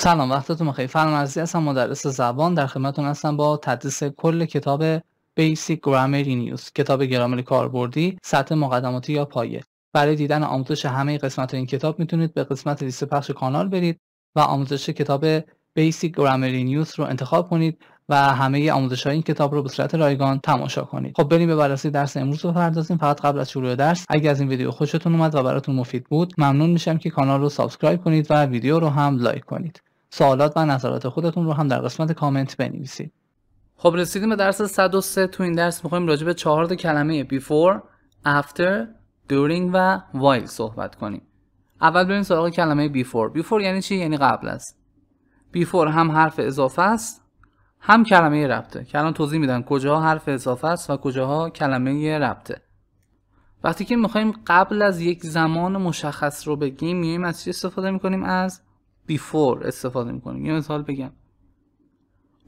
سلام وقتتون بخیر من هستم مدرس زبان در خدمتتون هستم با تدریس کل کتاب بیسیک گرامر نیوز کتاب گرامر کاربردی سطح مقدماتی یا پایه برای دیدن آموزش همه قسمت این کتاب میتونید به قسمت لیست پخش کانال برید و آموزش کتاب بیسیک گرامر نیوز رو انتخاب کنید و همه آموزش های این کتاب رو به صورت رایگان تماشا کنید خب بریم به بررسی درس امروز بپردازیم فقط قبل از شروع درس اگر از این ویدیو خوشتون اومد و براتون مفید بود ممنون میشم که کانال رو سابسکرایب کنید و ویدیو رو هم لایک کنید سوالات و نظرات خودتون رو هم در قسمت کامنت بنویسید خب رسیدیم به درس 103 تو این درس میخوایم راجع به چهار تا کلمه before, after, during و while صحبت کنیم اول بریم سراغ کلمه before before یعنی چی یعنی قبل است before هم حرف اضافه است هم کلمه ربطه که الان توضیح میدم کجا حرف اضافه است و کجاها کلمه ربطه وقتی که میخوایم قبل از یک زمان مشخص رو بگیم میایم از چی استفاده میکنیم از before استفاده میکنیم یه مثال بگم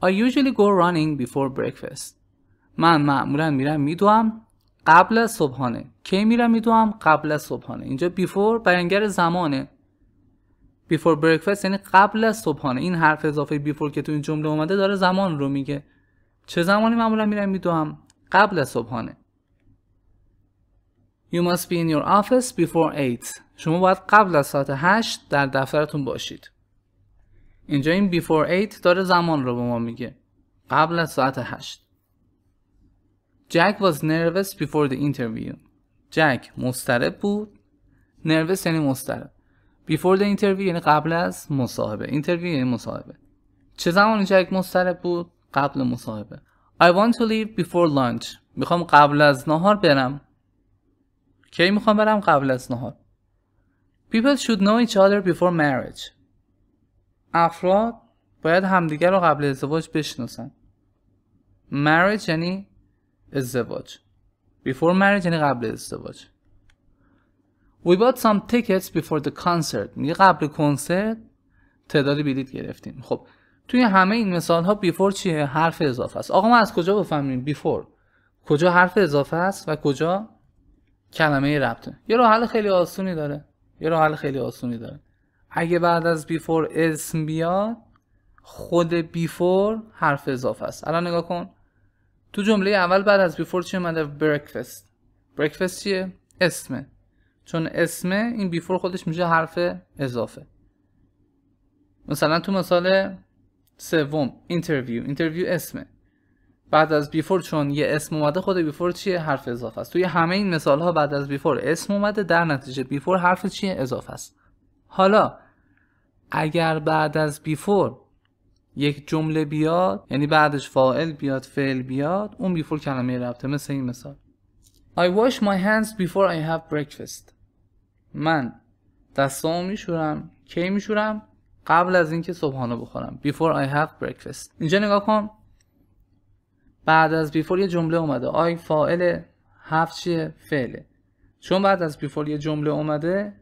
I usually go running before breakfast من معمولا میرم میدوم قبل از صبحانه کی میرم میدوم قبل از صبحانه اینجا before بیانگر زمانه before breakfast یعنی قبل از صبحانه این حرف اضافه before که تو این جمله اومده داره زمان رو میگه چه زمانی معمولا میرم میدوم قبل از صبحانه You must be in your office before 8. شما باید قبل از ساعت 8 در دفترتون باشید. اینجا این before 8 داره زمان رو به ما میگه. قبل از ساعت 8. Jack was nervous before the interview. Jack مسترب بود. Nervous یعنی مسترب. Before the interview یعنی قبل از مصاحبه. Interview یعنی مصاحبه. چه زمانی جک مسترب بود؟ قبل مصاحبه. I want to leave before lunch. میخوام قبل از نهار برم. کی میخوام برم قبل از نهار People should know each other before marriage افراد باید همدیگر رو قبل ازدواج بشناسن marriage یعنی ازدواج before marriage یعنی قبل ازدواج We bought some tickets before the concert میگه قبل کنسرت تعدادی بلیت گرفتیم خب توی همه این مثال ها before چیه حرف اضافه است آقا ما از کجا بفهمیم Before کجا حرف اضافه است و کجا کلمه ربطه یه راه حل خیلی آسونی داره یه راه حل خیلی آسونی داره اگه بعد از بیفور اسم بیاد خود بیفور حرف اضافه است الان نگاه کن تو جمله اول بعد از بیفور چی اومده برکفست. برکفست چیه اسمه چون اسمه این بیفور خودش میشه حرف اضافه مثلا تو مثال سوم اینترویو اینترویو اسمه بعد از بیفور چون یه اسم اومده خود بیفور چیه حرف اضافه است توی همه این مثال ها بعد از بیفور اسم اومده در نتیجه بیفور حرف چیه اضافه است حالا اگر بعد از بیفور یک جمله بیاد یعنی بعدش فاعل بیاد فعل بیاد اون بیفور کلمه رفته مثل این مثال I wash my hands before I have breakfast من دستامو میشورم کی میشورم قبل از اینکه صبحانه بخورم before I have breakfast اینجا نگاه کن بعد از بیفور یه جمله اومده آی فاعل هفت چیه فعله چون بعد از بیفور یه جمله اومده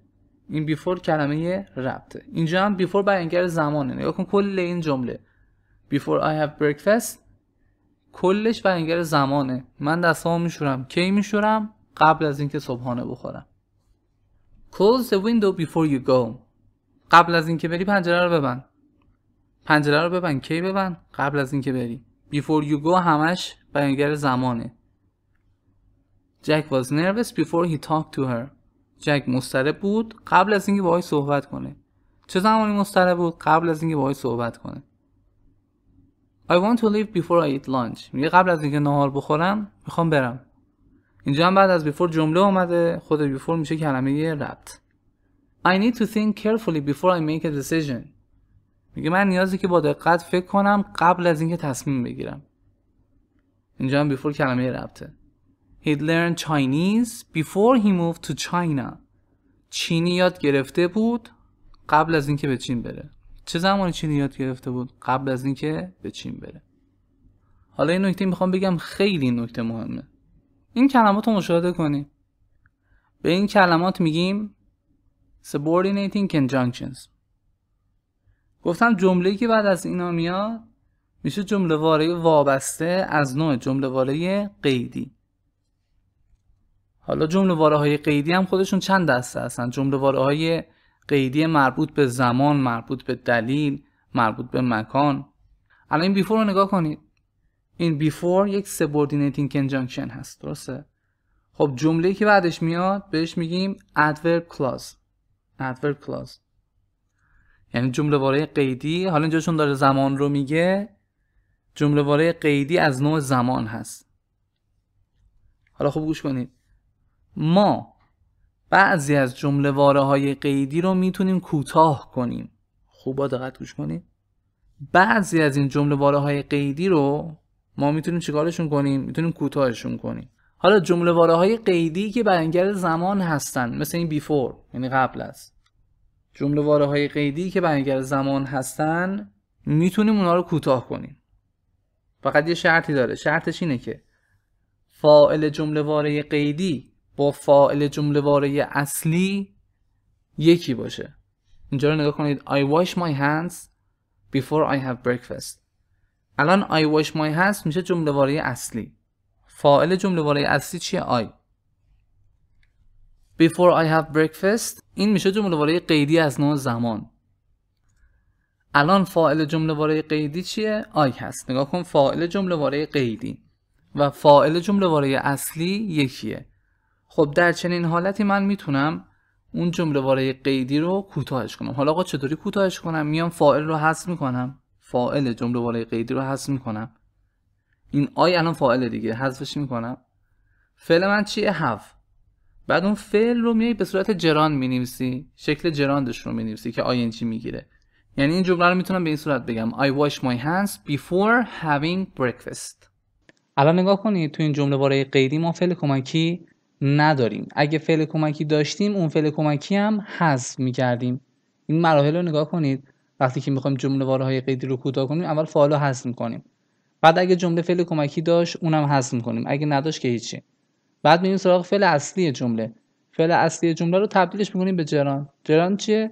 این بیفور کلمه ربطه اینجا هم بیفور بیانگر زمانه نگاه کن کل این جمله بیفور I have breakfast کلش بیانگر زمانه من دستام میشورم کی میشورم قبل از اینکه صبحانه بخورم Close the window before you go قبل از اینکه بری پنجره رو ببند پنجره رو ببند کی ببند قبل از اینکه بری بیفور یو گو همش بیانگر زمانه جک واز نروس بیفور هی تاک تو هر جک مضطرب بود قبل از اینکه باهاش صحبت کنه چه زمانی مضطرب بود قبل از اینکه باهاش صحبت کنه I want to leave before I eat lunch میگه قبل از اینکه نهار بخورم میخوام برم اینجا هم بعد از بیفور جمله اومده خود بیفور میشه کلمه ربط I need to think carefully before I make a decision میگه من نیازی که با دقت فکر کنم قبل از اینکه تصمیم بگیرم اینجا هم بیفور کلمه ربطه He learned Chinese before he moved to China چینی یاد گرفته بود قبل از اینکه به چین بره چه زمانی چینی یاد گرفته بود قبل از اینکه به چین بره حالا این نکته میخوام بگم خیلی نکته مهمه این کلمات رو مشاهده کنیم به این کلمات میگیم subordinating conjunctions گفتم جمله که بعد از اینا میاد میشه جمله واره وابسته از نوع جمله واره قیدی حالا جمله واره های قیدی هم خودشون چند دسته هستن جمله واره های قیدی مربوط به زمان مربوط به دلیل مربوط به مکان الان این بیفور رو نگاه کنید این بیفور یک سبوردینیتینگ conjunction هست درسته خب جمله‌ای که بعدش میاد بهش میگیم adverb clause adverb clause یعنی جمله قیدی حالا اینجا چون داره زمان رو میگه جمله واره قیدی از نوع زمان هست حالا خوب گوش کنید ما بعضی از جمله واره های قیدی رو میتونیم کوتاه کنیم خوب دقت گوش کنید بعضی از این جمله واره های قیدی رو ما میتونیم چیکارشون کنیم میتونیم کوتاهشون کنیم حالا جمله واره های قیدی که برانگر زمان هستن مثل این بیفور یعنی قبل است جمله های قیدی که برمیگرده زمان هستن میتونیم اونا رو کوتاه کنیم فقط یه شرطی داره شرطش اینه که فائل جمله قیدی با فاعل جمله اصلی یکی باشه اینجا رو نگاه کنید I wash my hands before I have breakfast الان I wash my hands میشه جمله اصلی فاعل جمله اصلی چیه I Before I have breakfast این میشه جمله واره قیدی از نوع زمان الان فاعل جمله واره قیدی چیه؟ آی هست نگاه کن فاعل جمله واره قیدی و فاعل جمله واره اصلی یکیه خب در چنین حالتی من میتونم اون جمله واره قیدی رو کوتاهش کنم حالا آقا چطوری کوتاهش کنم میام فاعل رو حذف میکنم فاعل جمله واره قیدی رو حذف میکنم این آی الان فاعل دیگه حذفش میکنم فعل من چیه بعد اون فعل رو میای به صورت جران مینویسی شکل جراندش رو مینویسی که می میگیره یعنی این جمله رو میتونم به این صورت بگم I wash my hands before having breakfast الان نگاه کنید تو این جمله باره قیدی ما فعل کمکی نداریم اگه فعل کمکی داشتیم اون فعل کمکی هم حذف می‌کردیم. این مراحل رو نگاه کنید وقتی که میخوایم جمله واره های قیدی رو کوتاه کنیم اول فعل رو حذف میکنیم بعد اگه جمله فعل کمکی داشت اونم حذف میکنیم اگه نداشت که هیچی بعد میریم سراغ فعل اصلی جمله فعل اصلی جمله رو تبدیلش میکنیم به جران جران چیه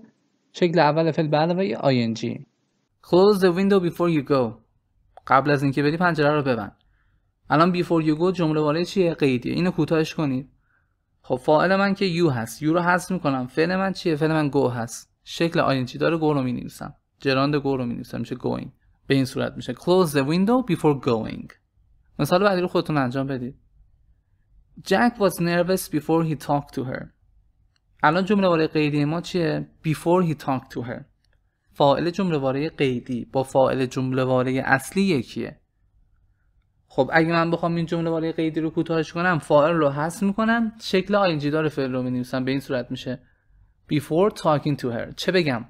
شکل اول فعل به علاوه جی close the window before you go قبل از اینکه بری پنجره رو ببند الان before you go جمله واره چیه قیدیه اینو کوتاهش کنید خب فاعل من که یو هست یو رو حذف میکنم فعل من چیه فعل من گو هست شکل جی داره گو رو می نویسم جراند گو رو می نویسم میشه going به این صورت میشه close the window before going مثال بعدی رو خودتون انجام بدید Jack was nervous before he talked to her. الان جمله واره قیدی ما چیه؟ Before he talked to her. فاعل جمله واره قیدی با فاعل جمله واره اصلی یکیه. خب اگه من بخوام این جمله واره قیدی رو کوتاهش کنم فاعل رو حذف میکنم شکل آینجی دار فعل رو می‌نویسم به این صورت میشه before talking to her چه بگم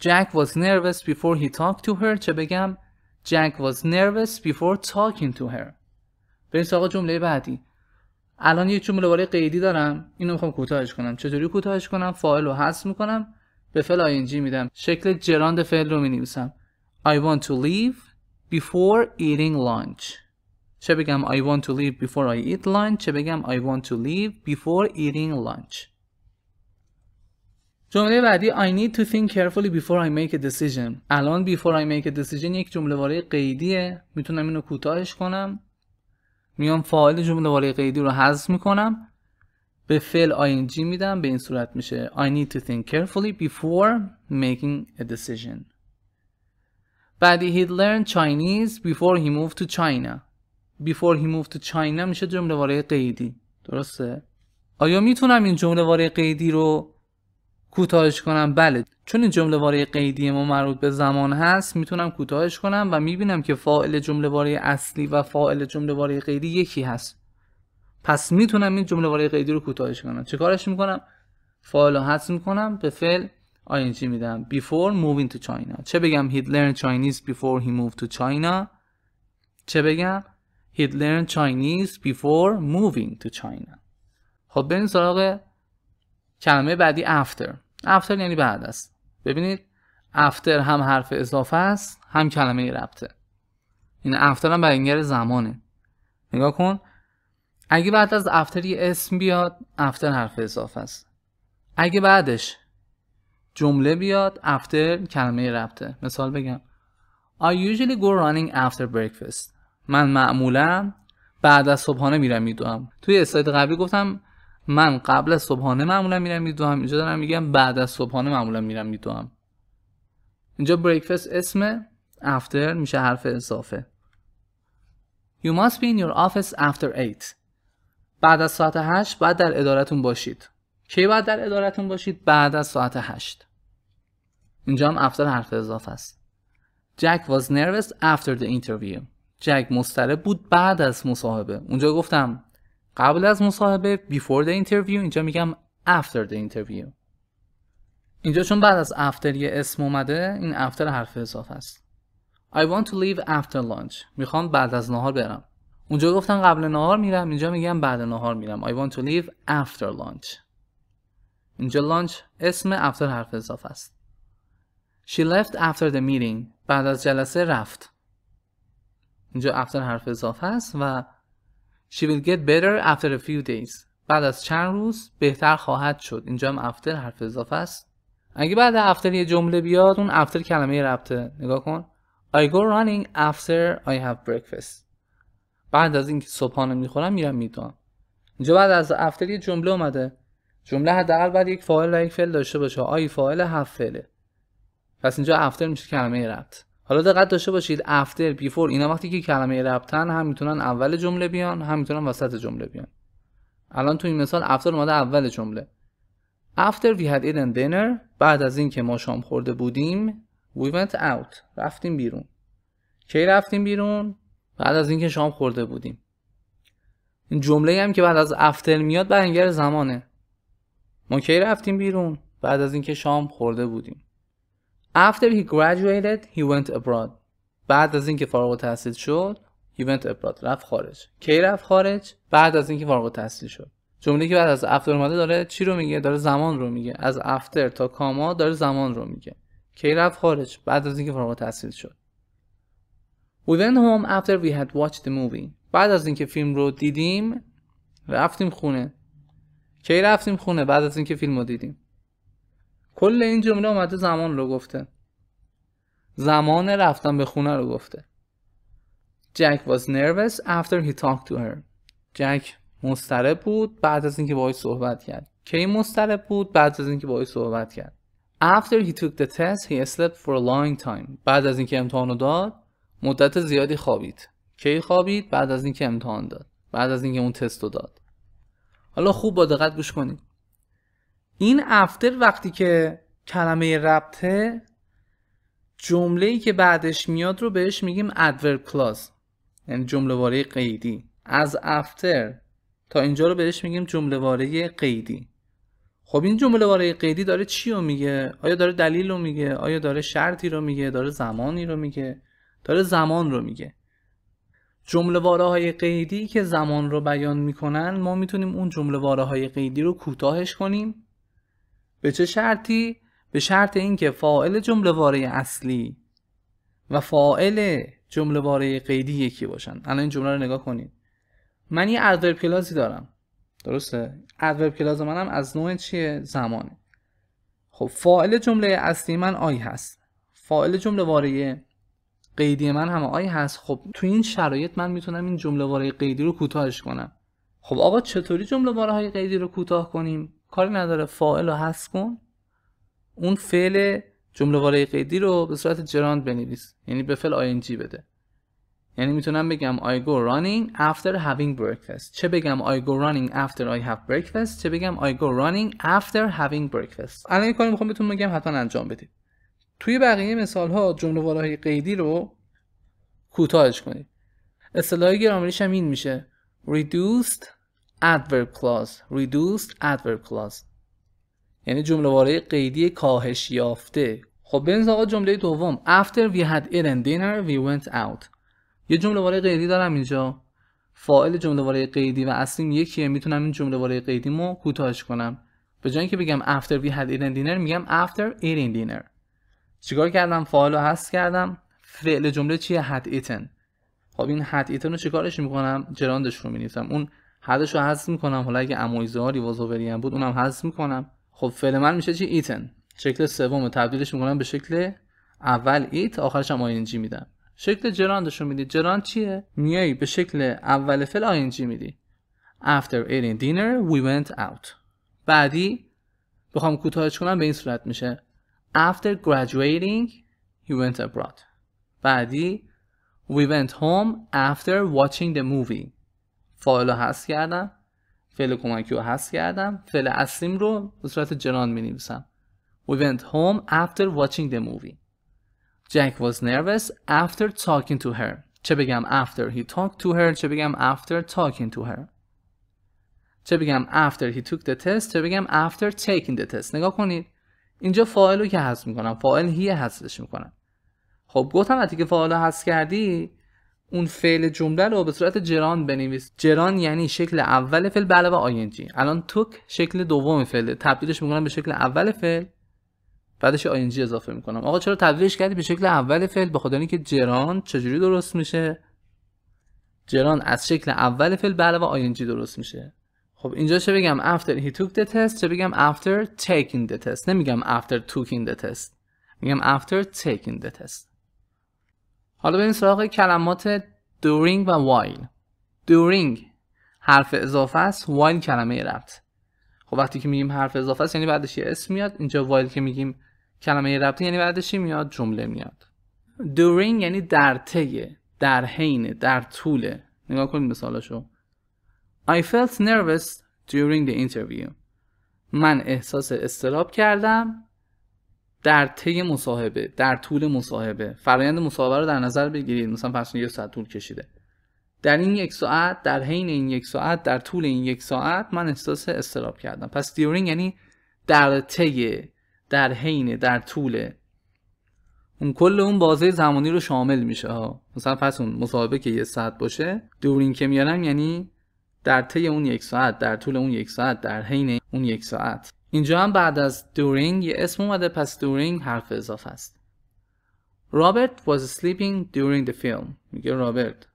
Jack was nervous before he talked to her چه بگم Jack was nervous before talking to her بریم سراغ جمله بعدی الان یه جمله برای قیدی دارم اینو میخوام کوتاهش کنم چطوری کوتاهش کنم فاعل رو حذف میکنم به فعل ING میدم شکل جراند فعل رو مینویسم I want to leave before eating lunch چه بگم I want to leave before I eat lunch چه بگم I want to leave before eating lunch جمله بعدی I need to think carefully before I make a decision الان before I make a decision یک جمله واره قیدیه میتونم اینو کوتاهش کنم میام فاعل جمله واره قیدی رو حذف میکنم به فعل ing میدم به این صورت میشه I need to think carefully before making a decision بعدی he learned Chinese before he moved to China before he moved to China میشه جمله واره قیدی درسته آیا میتونم این جمله واره قیدی رو کوتاهش کنم بله چون این جمله واره قیدی ما مربوط به زمان هست میتونم کوتاهش کنم و میبینم که فاعل جمله واره اصلی و فاعل جمله واره قیدی یکی هست پس میتونم این جمله واره قیدی رو کوتاهش کنم کارش میکنم فاعل رو حذف میکنم به فعل ing میدم before moving to China چه بگم he learned Chinese before he moved to China چه بگم he learned Chinese before moving to China خب بریم سراغ کلمه بعدی after افتر یعنی بعد است ببینید افتر هم حرف اضافه است هم کلمه ربطه این افتر هم انگار زمانه نگاه کن اگه بعد از افتر یه اسم بیاد افتر حرف اضافه است اگه بعدش جمله بیاد افتر کلمه ربطه مثال بگم I usually go running after breakfast من معمولا بعد از صبحانه میرم میدوم توی اسلاید قبلی گفتم من قبل از صبحانه معمولا میرم میدوام اینجا دارم میگم بعد از صبحانه معمولا میرم میدوام اینجا breakfast اسم after میشه حرف اضافه You must be in your office after 8 بعد از ساعت 8 بعد در ادارتون باشید کی بعد در ادارتون باشید بعد از ساعت 8 اینجا هم after حرف اضافه است Jack was nervous after the interview جک مضطرب بود بعد از مصاحبه اونجا گفتم قبل از مصاحبه before the interview اینجا میگم after the interview اینجا چون بعد از after یه اسم اومده این after حرف اضافه است I want to leave after lunch میخوام بعد از نهار برم اونجا گفتم قبل نهار میرم اینجا میگم بعد نهار میرم I want to leave after lunch اینجا لانچ اسم after حرف اضافه است She left after the meeting بعد از جلسه رفت اینجا after حرف اضافه است و She will get better after a few days. بعد از چند روز بهتر خواهد شد. اینجا هم after حرف اضافه است. اگه بعد after یه جمله بیاد اون after کلمه ربطه. نگاه کن. I go running after I have breakfast. بعد از اینکه صبحانه میخورم میرم میدونم. اینجا بعد از after یه جمله اومده. جمله حداقل بعد یک فاعل و یک فعل داشته باشه. آی فاعل هفت فعله. پس اینجا after میشه کلمه ربط. حالا دقت داشته باشید افتر بیفور اینا وقتی که کلمه ربطن هم میتونن اول جمله بیان هم میتونن وسط جمله بیان الان تو این مثال افتر اومده اول جمله After we had eaten dinner بعد از اینکه ما شام خورده بودیم we went out رفتیم بیرون کی رفتیم بیرون بعد از اینکه شام خورده بودیم این جمله هم که بعد از افتر میاد برنگر زمانه ما کی رفتیم بیرون بعد از اینکه شام خورده بودیم After he graduated, he went abroad. بعد از اینکه فارغ التحصیل شد, he went abroad. رفت خارج. کی رفت خارج؟ بعد از اینکه فارغ التحصیل شد. جمله که بعد از after اومده داره چی رو میگه؟ داره زمان رو میگه. از after تا کاما داره زمان رو میگه. کی رفت خارج؟ بعد از اینکه فارغ التحصیل شد. We went home after we had watched the movie. بعد از اینکه فیلم رو دیدیم رفتیم خونه. کی رفتیم خونه بعد از اینکه فیلم رو دیدیم. کل این جمله اومده زمان رو گفته زمان رفتن به خونه رو گفته جک was nervous after he talked to her جک مضطرب بود بعد از اینکه باهاش صحبت کرد کی مضطرب بود بعد از اینکه باهاش صحبت کرد after he took the test he slept for a long time بعد از اینکه امتحانو داد مدت زیادی خوابید کی خوابید بعد از اینکه امتحان داد بعد از اینکه اون تست رو داد حالا خوب با دقت گوش کنید این افتر وقتی که کلمه ربطه جمله ای که بعدش میاد رو بهش میگیم ادورب کلاس یعنی جمله واره قیدی از افتر تا اینجا رو بهش میگیم جمله واره قیدی خب این جمله واره قیدی داره چی رو میگه آیا داره دلیل رو میگه آیا داره شرطی رو میگه داره زمانی رو میگه داره زمان رو میگه جمله واره های قیدی که زمان رو بیان میکنن ما میتونیم اون جمله واره های قیدی رو کوتاهش کنیم به چه شرطی به شرط اینکه فاعل جمله واره اصلی و فاعل جمله واره قیدی یکی باشن الان این جمله رو نگاه کنید من یه ادورب کلاسی دارم درسته ادورب کلاس منم از نوع چیه زمانه خب فاعل جمله اصلی من آی هست فاعل جمله واره قیدی من هم آی هست خب تو این شرایط من میتونم این جمله واره قیدی رو کوتاهش کنم خب آقا چطوری جمله واره های قیدی رو کوتاه کنیم کاری نداره فاعل رو هست کن اون فعل جمله واره قیدی رو به صورت جراند بنویس یعنی به فعل جی بده یعنی میتونم بگم I go running after having breakfast چه بگم I go running after I have breakfast چه بگم I go running after having breakfast الان یه کاری میخوام بهتون بگم حتما انجام بدید توی بقیه مثال ها جمله های قیدی رو کوتاهش کنید اصطلاح گرامریش هم این میشه reduced adverb clause reduced adverb clause یعنی جمله واره قیدی کاهش یافته خب بنز آقا جمله دوم after we had eaten dinner we went out یه جمله واره قیدی دارم اینجا فاعل جمله واره قیدی و اصلیم یکیه میتونم این جمله واره قیدیمو کوتاهش کنم به جای اینکه بگم after we had eaten dinner میگم after eating dinner چیکار کردم فاعل رو هست کردم فعل جمله چیه had eaten خب این had eaten رو چیکارش میکنم جراندش رو مینیسم اون حدش رو حذف میکنم حالا اگه امویزاری و هم بود اونم حذف میکنم خب فعل من میشه چی ایتن شکل سوم تبدیلش میکنم به شکل اول ایت آخرش هم جی میدم شکل جراندشو میدی جراند چیه میای به شکل اول فعل جی میدی After eating dinner we went out بعدی بخوام کوتاهش کنم به این صورت میشه After graduating he went abroad بعدی We went home after watching the movie فایل رو هست کردم فعل کمکی رو هست کردم فعل اصلیم رو به صورت جنان می نویسم We went home after watching the movie Jack was nervous after talking to her چه بگم after he talked to her چه بگم after talking to her چه بگم after he took the test چه بگم after taking the test نگاه کنید اینجا فایل رو که حذف میکنم فایل هی حذفش میکنم خب گفتم وقتی که فایل رو حذف کردی اون فعل جمله رو به صورت جران بنویس جران یعنی شکل اول فعل به و آینجی الان توک شکل دوم فعله تبدیلش میکنم به شکل اول فعل بعدش آینجی اضافه میکنم آقا چرا تبدیلش کردی به شکل اول فعل به خودانی که جران چجوری درست میشه جران از شکل اول فعل به و آینجی درست میشه خب اینجا چه بگم after he took the test چه بگم after taking the test نمیگم after taking the test میگم after taking the test حالا بریم سراغ کلمات during و while during حرف اضافه است while کلمه ربط خب وقتی که میگیم حرف اضافه است یعنی بعدش یه اسم میاد اینجا while که میگیم کلمه ربطی یعنی بعدش میاد جمله میاد during یعنی در طی در حین در طول نگاه کنید مثالشو I felt nervous during the interview من احساس استراب کردم در طی مصاحبه در طول مصاحبه فرایند مصاحبه رو در نظر بگیرید مثلا فرض یه ساعت طول کشیده در این یک ساعت در حین این یک ساعت در طول این یک ساعت من احساس استراب کردم پس دیورینگ یعنی در طی در حین در طول اون کل اون بازه زمانی رو شامل میشه ها مثلا پس اون مصاحبه که یه ساعت باشه دورین که میارم یعنی در طی اون یک ساعت در طول اون یک ساعت در حین اون یک ساعت اینجا هم بعد از during یه اسم اومده پس during حرف اضافه است رابرت was sleeping during the film میگه رابرت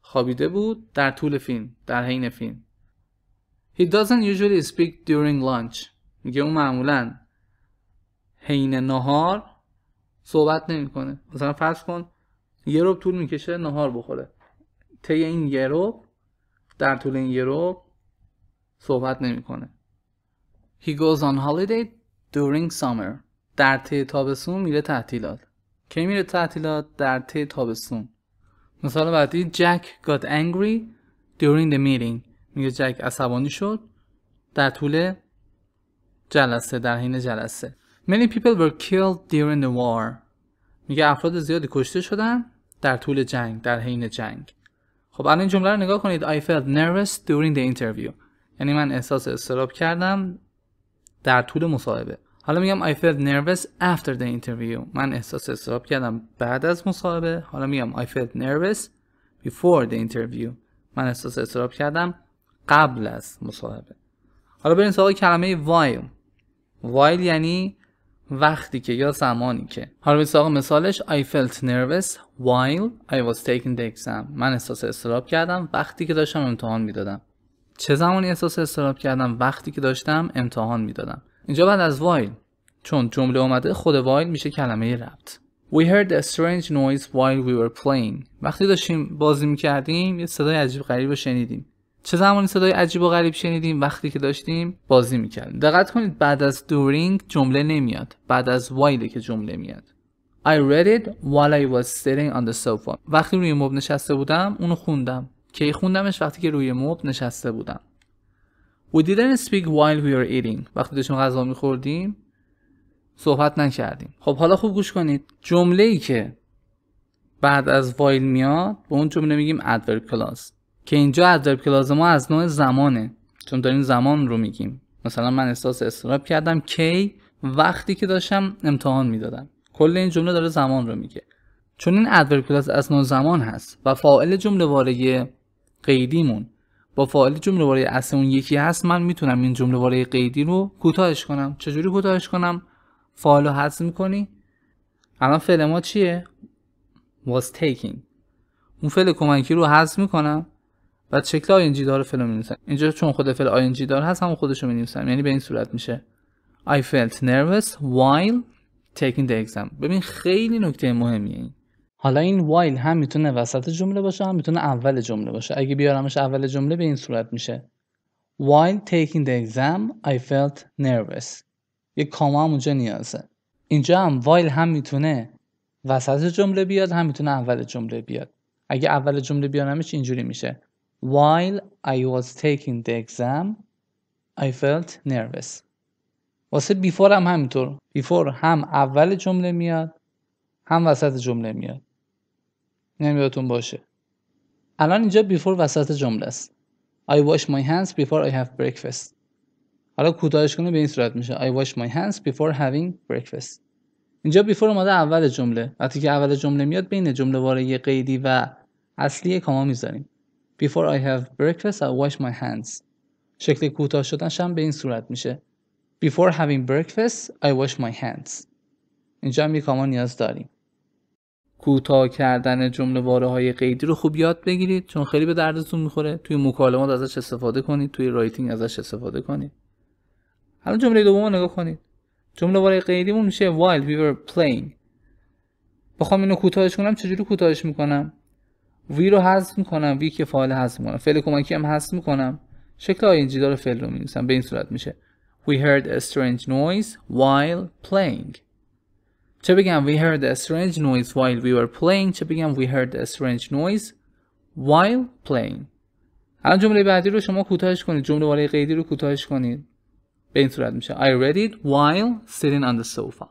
خوابیده بود در طول فیلم در حین فیلم He doesn't usually speak during lunch میگه اون معمولا حین نهار صحبت نمیکنه مثلا فرض کن یه روب طول میکشه نهار بخوره طی این یه در طول این یه روب صحبت نمیکنه He goes on holiday during summer. در ته تابستون میره تعطیلات. کی میره تعطیلات؟ در ته تابستون. مثال بعدی Jack got angry during the meeting. میگه جک عصبانی شد در طول جلسه در حین جلسه. Many people were killed during the war. میگه افراد زیادی کشته شدن در طول جنگ در حین جنگ. خب الان این جمله رو نگاه کنید I felt nervous during the interview. یعنی من احساس استراب کردم در طول مصاحبه حالا میگم I felt nervous after the interview من احساس استراب کردم بعد از مصاحبه حالا میگم I felt nervous before the interview من احساس استراب کردم قبل از مصاحبه حالا بریم سراغ کلمه while while یعنی وقتی که یا زمانی که حالا بریم سراغ مثالش I felt nervous while I was taking the exam من احساس استراب کردم وقتی که داشتم امتحان میدادم چه زمانی احساس استراب کردم وقتی که داشتم امتحان میدادم اینجا بعد از وایل چون جمله اومده خود وایل میشه کلمه ربط We heard a strange noise while we were playing. وقتی داشتیم بازی میکردیم یه صدای عجیب غریب شنیدیم. چه زمانی صدای عجیب و غریب شنیدیم وقتی که داشتیم بازی میکردیم. دقت کنید بعد از during جمله نمیاد. بعد از while که جمله میاد. I read it while I was sitting on the sofa. وقتی روی مبل نشسته بودم اونو خوندم. که خوندمش وقتی که روی مبل نشسته بودم We didn't speak while we were eating وقتی داشتیم غذا میخوردیم صحبت نکردیم خب حالا خوب گوش کنید جمله ای که بعد از وایل میاد به اون جمله میگیم adverb کلاس که اینجا adverb کلاس ما از نوع زمانه چون داریم زمان رو میگیم مثلا من احساس استراب کردم کی وقتی که داشتم امتحان میدادم کل این جمله داره زمان رو میگه چون این adverb کلاس از نوع زمان هست و فاعل جمله واریه. قیدیمون با فاعل جمله برای اصل اون یکی هست من میتونم این جمله برای قیدی رو کوتاهش کنم چجوری کوتاهش کنم فاعل رو حذف میکنی الان فعل ما چیه was taking اون فعل کمکی رو حذف میکنم و شکل جی داره فعل رو اینجا چون خود فعل آینجی داره هست همون خودش رو می یعنی به این صورت میشه I felt nervous while taking the exam ببین خیلی نکته مهمیه این حالا این وایل هم میتونه وسط جمله باشه هم میتونه اول جمله باشه اگه بیارمش اول جمله به این صورت میشه While taking the exam I felt nervous یه کاما هم اونجا نیازه اینجا هم وایل هم میتونه وسط جمله بیاد هم میتونه اول جمله بیاد اگه اول جمله بیارمش اینجوری میشه While I was taking the exam I felt nervous واسه بیفور هم همینطور بیفور هم اول جمله میاد هم وسط جمله میاد اینم باشه الان اینجا بیفور وسط جمله است I wash my hands before I have breakfast حالا کوتاهش کنه به این صورت میشه I wash my hands before having breakfast اینجا بیفور اومده اول جمله وقتی که اول جمله میاد بین جمله واره قیدی و اصلی کاما میذاریم Before I have breakfast I wash my hands شکل کوتاه شدنش هم به این صورت میشه Before having breakfast I wash my hands اینجا هم یه کاما نیاز داریم کوتاه کردن جمله واره های قیدی رو خوب یاد بگیرید چون خیلی به دردتون میخوره توی مکالمات ازش استفاده کنید توی رایتینگ ازش استفاده کنید حالا جمله دوم نگاه کنید جمله واره قیدیمون میشه while we were playing بخوام اینو کوتاهش کنم چجوری کوتاهش میکنم وی رو حذف میکنم وی که فاعل حذف میکنم فعل کمکی هم حذف میکنم شکل آینجی داره فعل رو مینویسم به این صورت میشه we heard a strange noise while playing چه بگم we heard a strange noise while we were playing چه بگم we heard a strange noise while playing الان جمله بعدی رو شما کوتاهش کنید جمله بالای قیدی رو کوتاهش کنید به این صورت میشه I read it while sitting on the sofa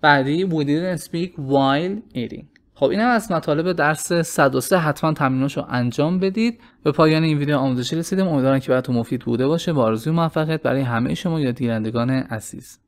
بعدی we didn't speak while eating خب این هم از مطالب درس 103 حتما تامینش رو انجام بدید به پایان این ویدیو آموزشی رسیدیم امیدوارم که براتون مفید بوده باشه با آرزوی موفقیت برای همه شما یادگیرندگان عزیز